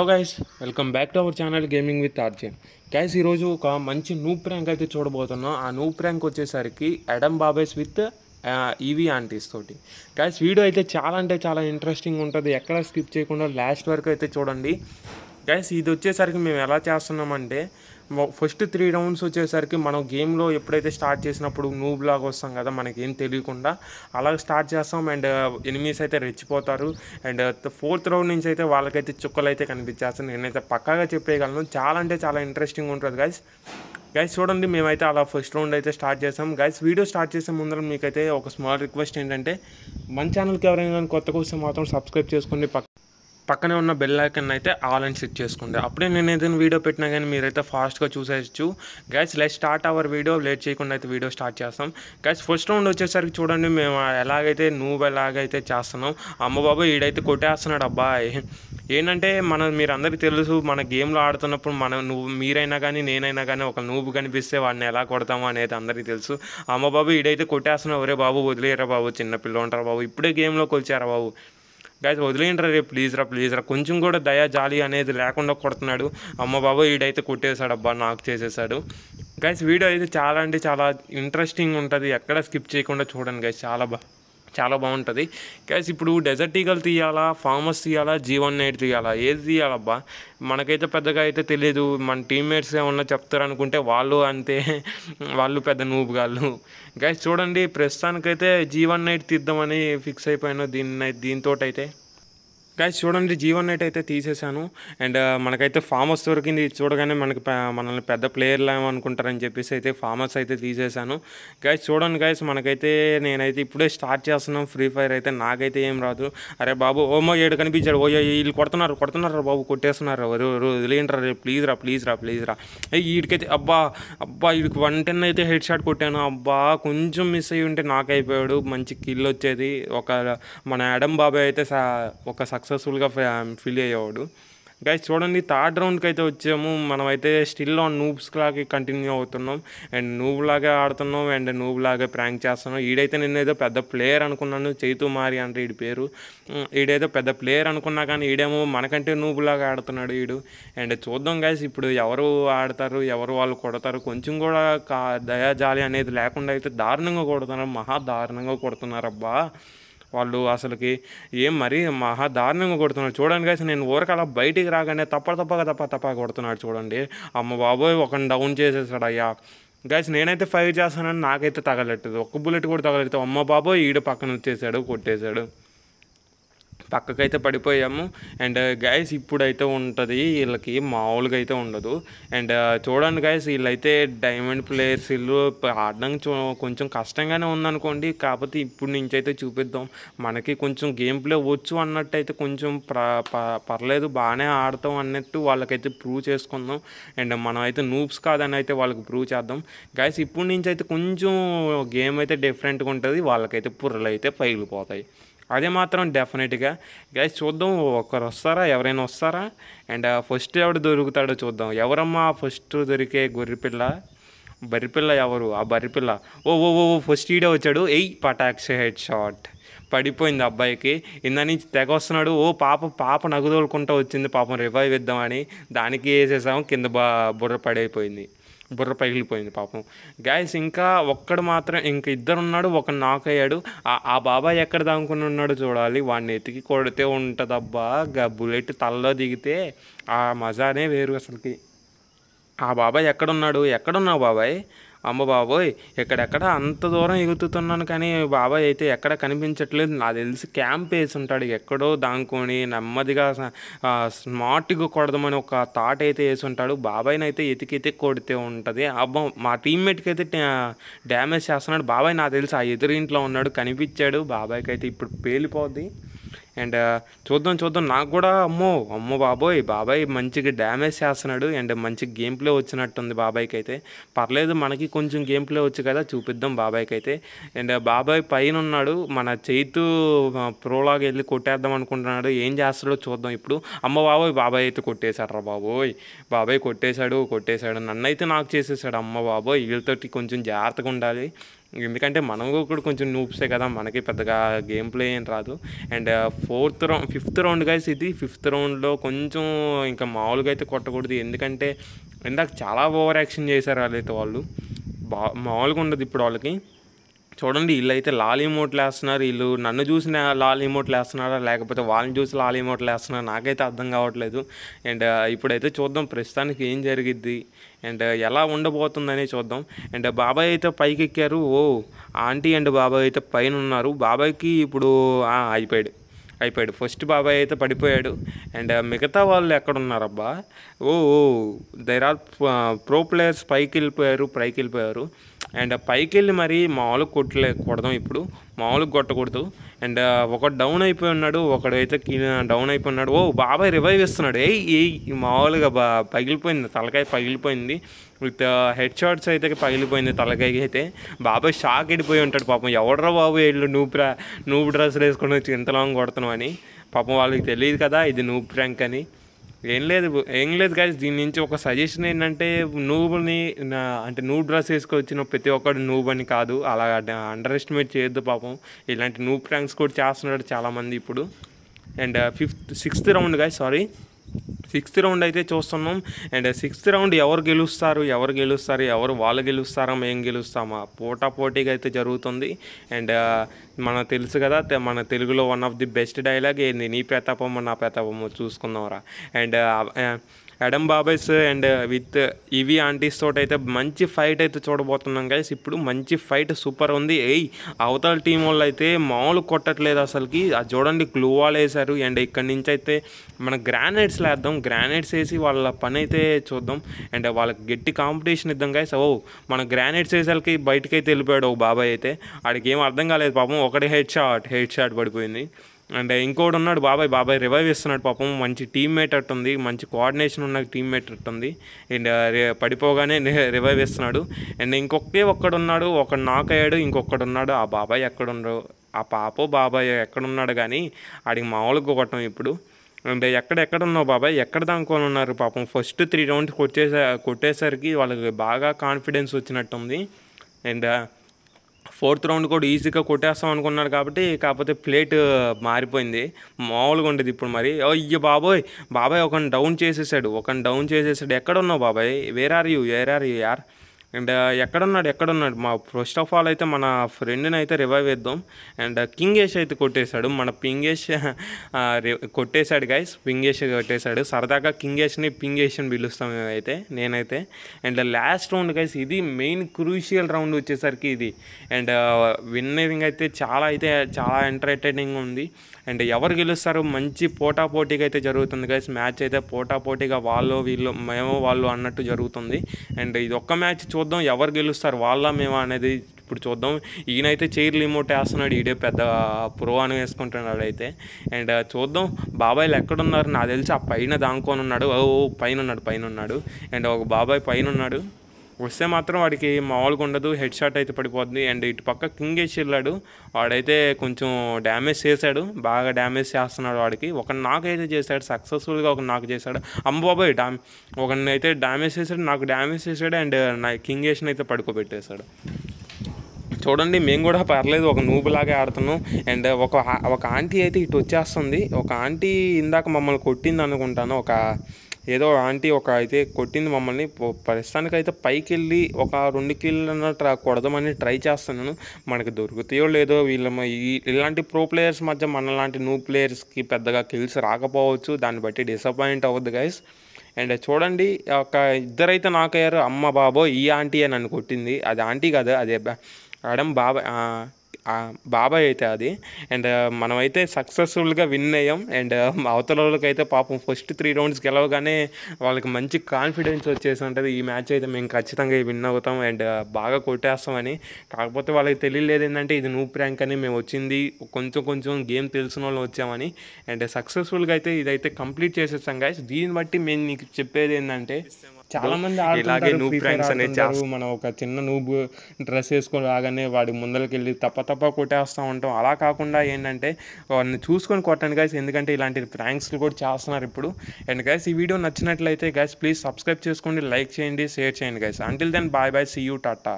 hello guys welcome back to our channel gaming with Arjun guys ఈరోజు ఒక మంచి నూ ప్రాంక్ అయితే చూడబోతున్నాం ఆ నూ ప్రాంక్ వచ్చేసరికి Adam babes with Eve aunties తోటి గైస్ వీడియో అయితే చాలా అంటే చాలా ఇంట్రెస్టింగ్ ఉంటుంది ఎక్కడ స్కిప్ చేయకుండా లాస్ట్ వరకు అయితే చూడండి గైస్ ఇది వచ్చేసరికి మేము ఎలా చేస్తున్నామంటే ఫస్ట్ త్రీ రౌండ్స్ వచ్చేసరికి మనం గేమ్లో ఎప్పుడైతే స్టార్ట్ చేసినప్పుడు నూబ్ లాగా వస్తాం కదా మనకేం తెలియకుండా అలా స్టార్ట్ చేస్తాం అండ్ ఎనిమీస్ uh, అయితే రెచ్చిపోతారు అండ్ ఫోర్త్ రౌండ్ నుంచి అయితే వాళ్ళకైతే చుక్కలు అయితే కనిపించేస్తాను నేనైతే పక్కాగా చెప్పేయగలను చాలా అంటే చాలా ఇంట్రెస్టింగ్ ఉంటుంది గైస్ గైస్ చూడండి మేమైతే అలా ఫస్ట్ రౌండ్ అయితే స్టార్ట్ చేసాం గైస్ వీడియో స్టార్ట్ చేసే ముందర మీకైతే ఒక స్మాల్ రిక్వెస్ట్ ఏంటంటే మన ఛానల్కి ఎవరైనా కొత్తగా వస్తే మాత్రం సబ్స్క్రైబ్ చేసుకోండి పక్క పక్కనే ఉన్న బెల్ ఐకన్ అయితే ఆల్ అని సెట్ చేసుకోండి అప్పుడే నేను ఏదైనా వీడియో పెట్టినా కానీ మీరైతే ఫాస్ట్గా చూసేయచ్చు guys let start our video late చేయకుండా అయితే వీడియో స్టార్ట్ చేస్తాం గ్యాస్ ఫస్ట్ రౌండ్ వచ్చేసరికి చూడండి మేము ఎలాగైతే నువ్వు ఎలాగైతే చేస్తున్నాం అమ్మ బాబు ఈడైతే కొట్టేస్తున్నాడు అబ్బాయి ఏంటంటే మన మీరు అందరికీ తెలుసు మన గేమ్లో ఆడుతున్నప్పుడు మనం నువ్వు మీరైనా కానీ నేనైనా కానీ ఒక నువ్వు కనిపిస్తే వాడిని ఎలా కొడతామో అనేది అందరికీ తెలుసు అమ్మ బాబు ఈడైతే కొట్టేస్తున్నావు ఒరే బాబు వదిలేరా బాబు చిన్న పిల్లలు ఉంటారా బాబు ఇప్పుడే గేమ్లోకి వచ్చారా బాబు గాయస్ వదిలేయండి రే ప్లీజ్ రా ప్లీజ్ రా కొంచెం కూడా దయా జాలి అనేది లేకుండా కొడుతున్నాడు అమ్మ బాబు వీడైతే కొట్టేశాడు అబ్బా నాకు చేసేసాడు గైస్ వీడియో అయితే చాలా అంటే చాలా ఇంట్రెస్టింగ్ ఉంటుంది ఎక్కడ స్కిప్ చేయకుండా చూడండి గైస్ చాలా బాగా చాలా బాగుంటుంది గైస్ ఇప్పుడు డెజర్ట్ ఈగలు తీయాలా ఫార్మర్స్ తీయాలా జీ వన్ నైట్ తీయాలా ఏది తీయాలబ్బా మనకైతే పెద్దగా అయితే తెలియదు మన టీమ్మేట్స్ ఏమన్నా చెప్తారనుకుంటే వాళ్ళు అంతే వాళ్ళు పెద్ద నూపు కాళ్ళు గైస్ చూడండి ప్రస్తుతానికైతే జీ వన్ నైట్ తీద్దామని ఫిక్స్ అయిపోయినా దీన్ని దీంతో అయితే గాయ చూడండి జీవన్ నైట్ అయితే తీసేశాను అండ్ uh, మనకైతే ఫామర్స్ దొరికింది చూడగానే మనకి మనల్ని పెద్ద ప్లేయర్లు ఏమనుకుంటారని చెప్పేసి అయితే ఫామర్స్ అయితే తీసేశాను గైస్ చూడండి గాయస్ మనకైతే నేనైతే ఇప్పుడే స్టార్ట్ చేస్తున్నాం ఫ్రీ ఫైర్ అయితే నాకైతే ఏం రాదు అరే బాబు ఓమో ఏడు కనిపించాడు ఓయో వీళ్ళు కొడుతున్నారు కొడుతున్నారు బాబు కొట్టేస్తున్నారు ఎవరు వదిలేంటారు రే ప్లీజ్ రా ప్లీజ్ రా ప్లీజ్ రా వీడికైతే అబ్బా అబ్బా వీడికి వన్ టెన్ అయితే హెడ్ షాట్ కొట్టాను అబ్బా కొంచెం మిస్ అయ్యి ఉంటే నాకు అయిపోయాడు మంచి కిల్ వచ్చేది ఒక మన అడం బాబాయ్ అయితే ఒక సక్సెస్ సక్సెస్ఫుల్గా ఫిల్ అయ్యేవాడు గైస్ చూడండి థర్డ్ రౌండ్కి అయితే వచ్చాము మనమైతే స్టిల్ ఆన్ నూబ్స్ లాగా కంటిన్యూ అవుతున్నాం అండ్ నూబ్ లాగే ఆడుతున్నాం అండ్ నూబ్ లాగా ప్రాంక్ చేస్తున్నాం ఈడైతే నేనేదో పెద్ద ప్లేయర్ అనుకున్నాను చైతు మారి అంటే ఈడి పేరు ఈడేదో పెద్ద ప్లేయర్ అనుకున్నా కానీ ఈడేమో మనకంటే నూబ్ లాగా ఆడుతున్నాడు ఈడు అండ్ చూద్దాం గైస్ ఇప్పుడు ఎవరు ఆడతారు ఎవరు వాళ్ళు కొడతారు కొంచెం కూడా కా దయాజాలి అనేది లేకుండా అయితే దారుణంగా కొడుతున్నారు మహా దారుణంగా కొడుతున్నారు అబ్బా వాళ్ళు అసలుకి ఏం మరీ మహా దారుణంగా కొడుతున్నాడు చూడండి గైస్ నేను ఊరక అలా బయటికి రాగానే తప్ప తప్పగా తప్ప తప్ప కొడుతున్నాడు చూడండి అమ్మ బాబోయ్ ఒకని డౌన్ చేసేసాడు అయ్యా గైస్ నేనైతే ఫైర్ చేస్తానని నాకైతే తగలెట్టదు ఒక్క బుల్లెట్ కూడా తగలెట్టదు అమ్మ బాబోయ్ ఈడు పక్కన వచ్చేసాడు కొట్టేశాడు అయితే పడిపోయాము అండ్ గైస్ ఇప్పుడైతే ఉంటుంది వీళ్ళకి మామూలుగా అయితే ఉండదు అండ్ చూడండి గైస్ వీళ్ళైతే డైమండ్ ప్లేయర్స్ వీళ్ళు ఆడడం కొంచెం కష్టంగానే ఉందనుకోండి కాకపోతే ఇప్పుడు నుంచి అయితే చూపిద్దాం మనకి కొంచెం గేమ్ ప్లే వచ్చు అన్నట్టు అయితే కొంచెం పర్లేదు బాగానే ఆడతాం అన్నట్టు వాళ్ళకైతే ప్రూవ్ చేసుకుందాం అండ్ మనం అయితే నూప్స్ కాదని అయితే వాళ్ళకి ప్రూవ్ చేద్దాం గైస్ ఇప్పుడు నుంచి అయితే కొంచెం గేమ్ అయితే డిఫరెంట్గా ఉంటుంది వాళ్ళకైతే పుర్రలు అయితే పగిలిపోతాయి అదే మాత్రం డెఫినెట్గా గైస్ చూద్దాం ఒక్కరు వస్తారా ఎవరైనా వస్తారా అండ్ ఫస్ట్ uh, ఎవడు దొరుకుతాడో చూద్దాం ఎవరమ్మా ఫస్ట్ దొరికే గొర్రెపిల్ల బర్రెపిల్ల ఎవరు ఆ బర్రెపిల్ల ఓ ఓ ఓ ఫస్ట్ ఈడే వచ్చాడు ఎయ్ పటాక్స్ హెడ్ షాట్ పడిపోయింది అబ్బాయికి ఇంద నుంచి తెగ వస్తున్నాడు ఓ పాప పాప నగుదోలుకుంటూ వచ్చింది పాపం రివైవ్ ఇద్దామని దానికి వేసేసాము కింద బా బుర్ర పడైపోయింది బుర్ర పగిలిపోయింది పాపం గాయస్ ఇంకా ఒక్కడు మాత్రం ఇంక ఇద్దరు ఉన్నాడు ఒక నాక్ అయ్యాడు ఆ బాబాయ్ ఎక్కడ దాముకుని ఉన్నాడు చూడాలి వాడిని ఎతికి కొడితే ఉంటుందబ్బా బుల్లెట్ తలలో దిగితే ఆ మజానే వేరు అసలుకి ఆ బాబాయ్ ఎక్కడున్నాడు ఎక్కడున్నావు బాబాయ్ అమ్మ బాబోయ్ ఎక్కడెక్కడ అంత దూరం ఎగుతున్నాను కానీ బాబాయ్ అయితే ఎక్కడ కనిపించట్లేదు నా తెలిసి క్యాంప్ వేసి ఉంటాడు ఎక్కడో దాంకొని నెమ్మదిగా స్మార్ట్గా కొడదామని ఒక థాట్ అయితే వేసి ఉంటాడు బాబాయ్ని అయితే ఎతికి కొడితే ఉంటుంది అబ్బా మా టీమ్మేట్కి అయితే డ్యామేజ్ చేస్తున్నాడు బాబాయ్ నాకు తెలిసి ఆ ఇంట్లో ఉన్నాడు కనిపించాడు బాబాయ్కి అయితే ఇప్పుడు పేలిపోద్ది అండ్ uh, చూద్దాం చూద్దాం నాకు కూడా అమ్మో అమ్మో బాబోయ్ బాబాయ్ మంచిగా డ్యామేజ్ చేస్తున్నాడు అండ్ మంచి గేమ్ ప్లే వచ్చినట్టుంది బాబాయ్కి అయితే పర్లేదు మనకి కొంచెం గేమ్ ప్లే వచ్చు కదా చూపిద్దాం బాబాయ్కి అయితే అండ్ uh, బాబాయ్ పైన ఉన్నాడు మన చైతు ప్రోలాగ్ వెళ్ళి కొట్టేద్దాం అనుకుంటున్నాడు ఏం చేస్తాడో చూద్దాం ఇప్పుడు అమ్మ బాబోయ్ బాబాయ్ అయితే కొట్టేశాడు రా బాబోయ్ బాబాయ్ కొట్టేశాడు కొట్టేశాడు నన్నైతే నాకు చేసేసాడు అమ్మ బాబోయ్ వీళ్ళతోటి కొంచెం జాగ్రత్తగా ఉండాలి ఎందుకంటే మనం కూడా కొంచెం నూప్సే కదా మనకి పెద్దగా గేమ్ ప్లే ఏం రాదు and fourth round fifth round guys ఇది ఫిఫ్త్ రౌండ్లో కొంచెం ఇంకా మామూలుగా అయితే కొట్టకూడదు ఎందుకంటే ఇందాక చాలా ఓవర్ యాక్షన్ చేశారు వాళ్ళైతే వాళ్ళు బా మామూలుగా ఉండదు ఇప్పుడు వాళ్ళకి చూడండి వీళ్ళు అయితే లాలీమోట్లు వేస్తున్నారు వీళ్ళు నన్ను చూసిన లాలీమోట్లు ఇమోట్లు వేస్తున్నారా లేకపోతే వాళ్ళని చూసి లాలీమోట్లు ఇమోట్లు వేస్తున్నారా నాకైతే అర్థం కావట్లేదు అండ్ ఇప్పుడైతే చూద్దాం ప్రస్తుతానికి ఏం జరిగిద్ది అండ్ ఎలా ఉండబోతుందని చూద్దాం అండ్ బాబాయ్ అయితే పైకి ఎక్కారు ఓ ఆంటీ అండ్ బాబాయ్ అయితే పైన ఉన్నారు బాబాయ్కి ఇప్పుడు అయిపోయాడు అయిపోయాడు ఫస్ట్ బాబాయ్ అయితే పడిపోయాడు అండ్ మిగతా వాళ్ళు ఎక్కడున్నారబ్బా oh there are pro players పైకి వెళ్ళిపోయారు పైకి వెళ్ళిపోయారు అండ్ పైకి వెళ్ళి మరీ మామూలుగా కొట్టలే కొడదాం ఇప్పుడు మామూలుగా కొట్టకూడదు అండ్ ఒకడు డౌన్ అయిపోయి ఉన్నాడు ఒకడైతే డౌన్ అయిపోయి ఉన్నాడు ఓ బాబాయ్ రివైవ్ ఇస్తున్నాడు ఏ ఏ మామూలుగా బా పగిలిపోయింది తలకాయ పగిలిపోయింది విత్ హెడ్ షాట్స్ అయితే పగిలిపోయింది తలకాయకి అయితే బాబాయ్ షాక్ ఎడిపోయి ఉంటాడు పాపం ఎవడరా బాబు వెళ్ళు నువ్వు ప్రా నువ్వు డ్రెస్ వేసుకొని వచ్చి ఇంత లాంగ్ కొడుతున్నావు అని పాపం వాళ్ళకి తెలియదు కదా ఇది నువ్వు ప్రాంక్ అని ఏం లేదు ఏం లేదు గాయస్ దీని నుంచి ఒక సజెషన్ ఏంటంటే నువ్వుని అంటే నువ్వు డ్రెస్ వేసుకొచ్చిన ప్రతి ఒక్కడు నువ్వు అని కాదు అలా అండర్ ఎస్టిమేట్ చేయొద్దు పాపం ఇలాంటి నువ్వు ప్రాంక్స్ కూడా చేస్తున్నాడు చాలామంది ఇప్పుడు and fifth sixth round guys sorry sixth round అయితే చూస్తున్నాం అండ్ సిక్స్త్ రౌండ్ ఎవరు గెలుస్తారు ఎవరు గెలుస్తారు ఎవరు వాళ్ళు గెలుస్తారా మేము గెలుస్తామా పోటా పోటీగా అయితే జరుగుతుంది అండ్ మనకు తెలుసు కదా మన తెలుగులో one of the best dialogue ఏంది నీ ప్రతాపం నా ప్రతాపము చూసుకుందాంరా అండ్ ఎడమ్ బాబాయ్స్ అండ్ విత్ ఇవి ఆంటీస్ తోటి అయితే మంచి ఫైట్ అయితే చూడబోతున్నాం గైస్ ఇప్పుడు మంచి ఫైట్ సూపర్ ఉంది ఏయ్ అవతల టీం వాళ్ళు అయితే మామూలు కొట్టట్లేదు అసలుకి అది చూడండి గ్లూ వాళ్ళు వేశారు అండ్ ఇక్కడి నుంచి అయితే మన గ్రానైట్స్ వేద్దాం గ్రానైట్స్ వేసి వాళ్ళ పని అయితే చూద్దాం అండ్ వాళ్ళకి గట్టి కాంపిటీషన్ ఇద్దాం గైస్ ఓ మన గ్రానైట్స్ వేసేసరికి బయటకైతే వెళ్ళిపోయాడు ఓ బాబాయ్ అయితే వాడికి ఏం అర్థం కాలేదు పాపం ఒకటి హెడ్ షాట్ హెడ్ షాట్ పడిపోయింది అండ్ ఇంకోటి ఉన్నాడు బాబాయ్ బాబాయ్ రివైవ్ ఇస్తున్నాడు పాపం మంచి టీమ్మేట్ ఉంది మంచి కోఆర్డినేషన్ ఉన్న టీమ్మేట్ ఉంది అండ్ పడిపోగానే రివైవ్ ఇస్తున్నాడు అండ్ ఇంకొకే ఒక్కడున్నాడు ఒకడు నాక్ అయ్యాడు ఇంకొకడున్నాడు ఆ బాబాయ్ ఎక్కడున్నారు ఆ పాప బాబాయ్ ఎక్కడున్నాడు కానీ ఆడికి మామూలుగా కొట్టం ఇప్పుడు అంటే ఎక్కడెక్కడున్నావు బాబాయ్ ఎక్కడ దానికోని ఉన్నారు పాపం ఫస్ట్ త్రీ రౌండ్స్ కొట్టేసా కొట్టేసరికి వాళ్ళకి బాగా కాన్ఫిడెన్స్ వచ్చినట్టుంది అండ్ ఫోర్త్ రౌండ్ కూడా ఈజీగా కొట్టేస్తాం అనుకున్నాడు కాబట్టి కాకపోతే ప్లేట్ మారిపోయింది మామూలుగా ఉండేది ఇప్పుడు మరి అయ్యో బాబోయ్ బాబాయ్ ఒకని డౌన్ చేసేసాడు ఒకని డౌన్ చేసేసాడు ఎక్కడ ఉన్నావు బాబాయ్ where are you where are you యార్ అండ్ ఎక్కడున్నాడు ఎక్కడున్నాడు మా ఫస్ట్ ఆఫ్ ఆల్ అయితే మన ఫ్రెండ్ని అయితే రివైవ్ చేద్దాం అండ్ కింగేష్ అయితే కొట్టేశాడు మన పింగేష్ కొట్టేశాడు గైస్ పింగేష్ కొట్టేశాడు సరదాగా కింగేష్ని పింగేష్ అని పిలుస్తాం మేమైతే నేనైతే అండ్ లాస్ట్ రౌండ్ గైస్ ఇది మెయిన్ క్రూషియల్ రౌండ్ వచ్చేసరికి ఇది అండ్ విన్నింగ్ అయితే చాలా అయితే చాలా ఎంటర్టైనింగ్ ఉంది అండ్ ఎవరు గెలుస్తారు మంచి పోటా పోటీగా అయితే జరుగుతుంది గైస్ మ్యాచ్ అయితే పోటా పోటీగా వాళ్ళు వీళ్ళు మేము వాళ్ళు అన్నట్టు జరుగుతుంది అండ్ ఇది ఒక్క మ్యాచ్ చూద్దాం ఎవరు గెలుస్తారు వాళ్ళ మేము అనేది ఇప్పుడు చూద్దాం ఈయనైతే చైర్ రిమోట్ వేస్తున్నాడు ఈడే పెద్ద ప్రో అని వేసుకుంటున్నాడు అయితే అండ్ చూద్దాం బాబాయ్లు ఎక్కడున్నారు నాకు తెలిసి ఆ పైన దాంకొని ఉన్నాడు ఓ పైన ఉన్నాడు పైన ఉన్నాడు అండ్ ఒక బాబాయ్ పైన ఉన్నాడు వస్తే మాత్రం వాడికి మామూలుగా ఉండదు హెడ్ షాట్ అయితే పడిపోతుంది అండ్ ఇటు పక్క కింగ్ వేసి వెళ్ళాడు వాడైతే కొంచెం డ్యామేజ్ చేశాడు బాగా డ్యామేజ్ చేస్తున్నాడు వాడికి ఒక నాకు అయితే చేశాడు సక్సెస్ఫుల్గా ఒక నాకు చేశాడు అంబాబాయ్ డామ్ ఒకరిని అయితే డ్యామేజ్ చేశాడు నాకు డ్యామేజ్ చేశాడు అండ్ నా కింగ్ వేసిన అయితే పడుకోబెట్టేశాడు చూడండి మేము కూడా పర్లేదు ఒక లాగే ఆడుతున్నాం అండ్ ఒక ఒక ఆంటీ అయితే ఇటు వచ్చేస్తుంది ఒక ఆంటీ ఇందాక మమ్మల్ని కొట్టింది అనుకుంటాను ఒక ఏదో ఆంటీ ఒక అయితే కొట్టింది మమ్మల్ని ప్రస్తుతానికి అయితే పైకి వెళ్ళి ఒక రెండు కిలోన కొడదామని ట్రై చేస్తున్నాను మనకి దొరుకుతాయో లేదో వీళ్ళ ఇలాంటి ప్రో ప్లేయర్స్ మధ్య మనలాంటి న్యూ ప్లేయర్స్కి పెద్దగా కిల్స్ రాకపోవచ్చు దాన్ని బట్టి డిసప్పాయింట్ అవ్వద్దు గైస్ అండ్ చూడండి ఒక ఇద్దరైతే నాకయ్యారు అమ్మ బాబో ఈ ఆంటీ అని నన్ను కొట్టింది అది ఆంటీ కాదు అదే మేడం బాబాయ్ బాబాయ్ అయితే అది అండ్ uh, మనమైతే సక్సెస్ఫుల్గా విన్ అయ్యాం అండ్ uh, అవతల అయితే పాపం ఫస్ట్ త్రీ రౌండ్స్ గెలవగానే వాళ్ళకి మంచి కాన్ఫిడెన్స్ వచ్చేసి ఉంటుంది ఈ మ్యాచ్ అయితే మేము ఖచ్చితంగా విన్ అవుతాం అండ్ uh, బాగా కొట్టేస్తామని కాకపోతే వాళ్ళకి తెలియలేదు ఏంటంటే ఇది నువ్వు ర్యాంక్ అని మేము వచ్చింది కొంచెం కొంచెం గేమ్ తెలిసిన వాళ్ళు వచ్చామని అండ్ సక్సెస్ఫుల్గా అయితే ఇదైతే కంప్లీట్ చేసేసాం గాయస్ దీన్ని బట్టి మేము నీకు చెప్పేది ఏంటంటే చాలా మంది ఇలాగే నూబ్ అనే అనేది మనం ఒక చిన్న నూబు డ్రెస్ వేసుకొని రాగానే వాడి ముందరికి వెళ్ళి తప్ప తప్ప కొట్టేస్తూ ఉంటాం అలా కాకుండా ఏంటంటే వాడిని చూసుకొని కొట్టండి గాయస్ ఎందుకంటే ఇలాంటి ప్రాంక్స్లు కూడా చేస్తున్నారు ఇప్పుడు అండ్ గాయస్ ఈ వీడియో నచ్చినట్లయితే గైస్ ప్లీజ్ సబ్స్క్రైబ్ చేసుకోండి లైక్ చేయండి షేర్ చేయండి guys until then bye bye see you Tata